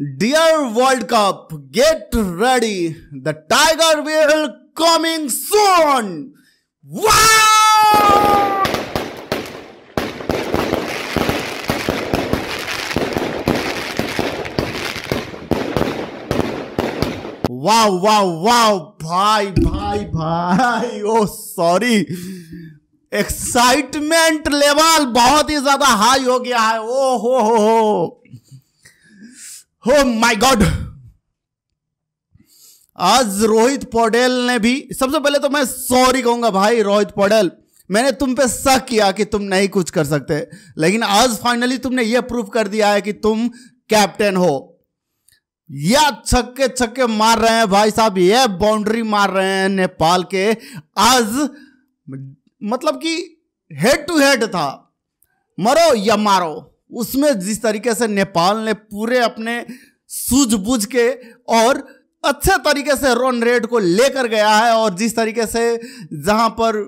Dear world cup get ready the tiger will coming soon वाह वाह वाह भाई भाई भाई ओ सॉरी एक्साइटमेंट लेवल बहुत ही ज्यादा हाई हो गया है ओ हो हो, हो। हो माय गॉड आज रोहित पौडेल ने भी सबसे पहले तो मैं सॉरी कहूंगा भाई रोहित पौडेल मैंने तुम पे शक किया कि तुम नहीं कुछ कर सकते लेकिन आज फाइनली तुमने यह प्रूव कर दिया है कि तुम कैप्टन हो या छक्के छक्के मार रहे हैं भाई साहब यह बाउंड्री मार रहे हैं नेपाल के आज मतलब कि हेड टू हेड था मरो या मारो उसमें जिस तरीके से नेपाल ने पूरे अपने सूझबूझ के और अच्छे तरीके से रन रेड को लेकर गया है और जिस तरीके से जहां पर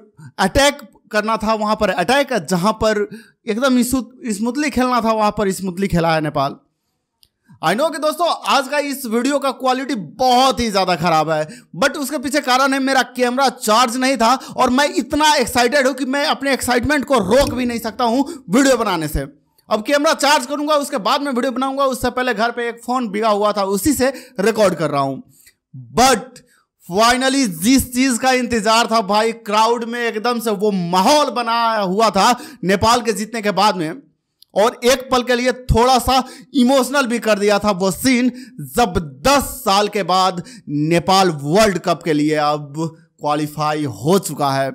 अटैक करना था वहां पर अटैक जहां पर एकदम स्मूथली खेलना था वहां पर स्मूथली खेला है नेपाल आई नो कि दोस्तों आज का इस वीडियो का क्वालिटी बहुत ही ज्यादा खराब है बट उसके पीछे कारण है मेरा कैमरा चार्ज नहीं था और मैं इतना एक्साइटेड हूं कि मैं अपने एक्साइटमेंट को रोक भी नहीं सकता हूं वीडियो बनाने से अब कैमरा चार्ज करूंगा उसके बाद में वीडियो बनाऊंगा उससे पहले घर पे एक फोन बिगा हुआ था उसी से रिकॉर्ड कर रहा हूं बट फाइनली जिस चीज का इंतजार था भाई क्राउड में एकदम से वो माहौल बना हुआ था नेपाल के जीतने के बाद में और एक पल के लिए थोड़ा सा इमोशनल भी कर दिया था वो सीन जब 10 साल के बाद नेपाल वर्ल्ड कप के लिए अब क्वालिफाई हो चुका है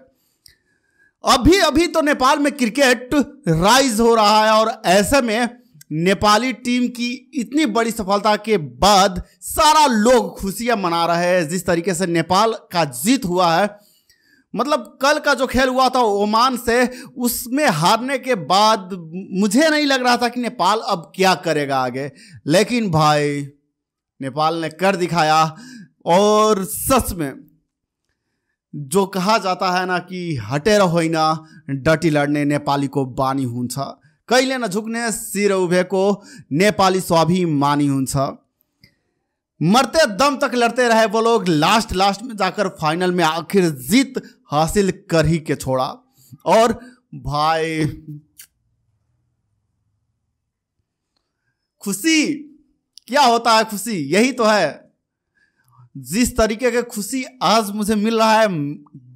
अभी अभी तो नेपाल में क्रिकेट राइज हो रहा है और ऐसे में नेपाली टीम की इतनी बड़ी सफलता के बाद सारा लोग खुशियां मना रहे हैं जिस तरीके से नेपाल का जीत हुआ है मतलब कल का जो खेल हुआ था ओमान से उसमें हारने के बाद मुझे नहीं लग रहा था कि नेपाल अब क्या करेगा आगे लेकिन भाई नेपाल ने कर दिखाया और सच में जो कहा जाता है ना कि हटे होना डटी लड़ने नेपाली को बानी हुन्छ कहिले नझुक्ने शिर को नेपाली स्वाभिमानी हो मरते दम तक लड़ते रहे वो लोग लास्ट लास्ट में जाकर फाइनल में आखिर जीत हासिल कर ही के छोड़ा और भाई खुशी क्या होता है खुशी यही तो है जिस तरीके की खुशी आज मुझे मिल रहा है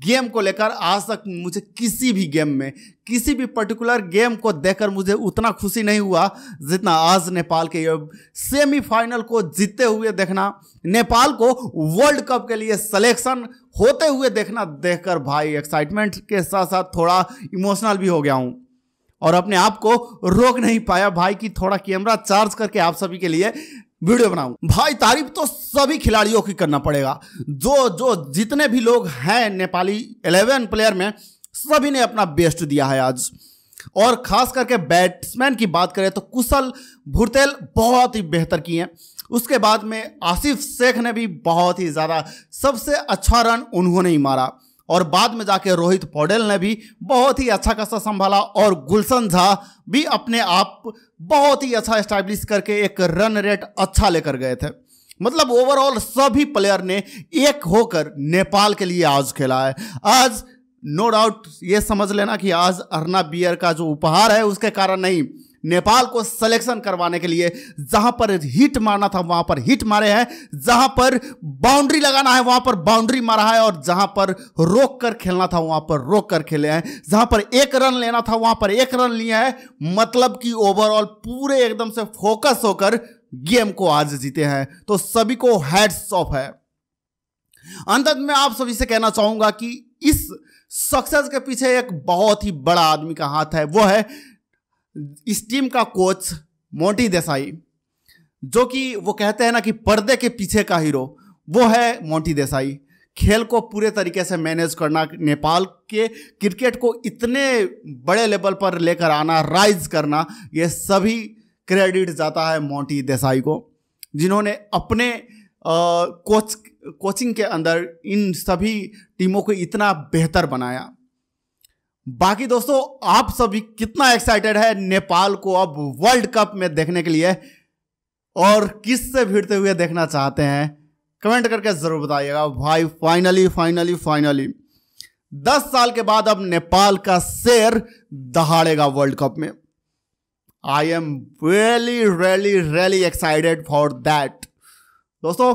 गेम को लेकर आज तक मुझे किसी भी गेम में किसी भी पर्टिकुलर गेम को देखकर मुझे उतना खुशी नहीं हुआ जितना आज नेपाल के सेमीफाइनल को जीतते हुए देखना नेपाल को वर्ल्ड कप के लिए सलेक्शन होते हुए देखना देखकर भाई एक्साइटमेंट के साथ साथ थोड़ा इमोशनल भी हो गया हूँ और अपने आप को रोक नहीं पाया भाई कि थोड़ा कैमरा चार्ज करके आप सभी के लिए वीडियो बनाऊं भाई तारीफ तो सभी खिलाड़ियों की करना पड़ेगा जो जो जितने भी लोग हैं नेपाली इलेवन प्लेयर में सभी ने अपना बेस्ट दिया है आज और खास करके बैट्समैन की बात करें तो कुशल भुरतेल बहुत ही बेहतर किए हैं उसके बाद में आसिफ शेख ने भी बहुत ही ज़्यादा सबसे अच्छा रन उन्होंने ही मारा और बाद में जाके रोहित पौडेल ने भी बहुत ही अच्छा खासा संभाला और गुलशन झा भी अपने आप बहुत ही अच्छा स्टैब्लिश करके एक रन रेट अच्छा लेकर गए थे मतलब ओवरऑल सभी प्लेयर ने एक होकर नेपाल के लिए आज खेला है आज नो no डाउट ये समझ लेना कि आज अरना बियर का जो उपहार है उसके कारण नहीं नेपाल को सिलेक्शन करवाने के लिए जहां पर हिट मारना था वहां पर हिट मारे हैं जहां पर बाउंड्री लगाना है वहां पर बाउंड्री मारा है और जहां पर रोक कर खेलना था वहां पर रोक कर खेले हैं जहां पर एक रन लेना था वहां पर एक रन लिया है मतलब कि ओवरऑल पूरे एकदम से फोकस होकर गेम को आज जीते हैं तो सभी को हेड्स ऑफ है अंत में आप सभी से कहना चाहूंगा कि इस सक्सेस के पीछे एक बहुत ही बड़ा आदमी का हाथ है वो है इस टीम का कोच मोटी देसाई जो कि वो कहते हैं ना कि पर्दे के पीछे का हीरो वो है मोटी देसाई खेल को पूरे तरीके से मैनेज करना नेपाल के क्रिकेट को इतने बड़े लेवल पर लेकर आना राइज करना ये सभी क्रेडिट जाता है मोंटी देसाई को जिन्होंने अपने कोच कोचिंग के अंदर इन सभी टीमों को इतना बेहतर बनाया बाकी दोस्तों आप सभी कितना एक्साइटेड है नेपाल को अब वर्ल्ड कप में देखने के लिए और किस से भिड़ते हुए देखना चाहते हैं कमेंट करके ज़रूर बताइएगा भाई फाइनली फाइनली फाइनली दस साल के बाद अब नेपाल का शेर दहाड़ेगा वर्ल्ड कप में I am really really really excited for that दोस्तों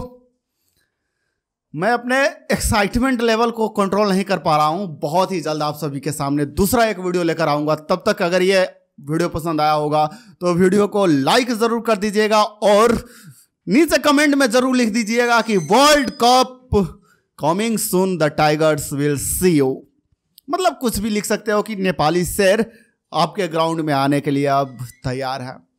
मैं अपने एक्साइटमेंट लेवल को कंट्रोल नहीं कर पा रहा हूँ बहुत ही जल्द आप सभी के सामने दूसरा एक वीडियो लेकर आऊँगा तब तक अगर ये वीडियो पसंद आया होगा तो वीडियो को लाइक ज़रूर कर दीजिएगा और नीचे कमेंट में ज़रूर लिख दीजिएगा कि world cup coming soon the tigers will see you मतलब कुछ भी लिख सकते हो कि नेपाली शेर आपके ग्राउंड में आने के लिए अब तैयार है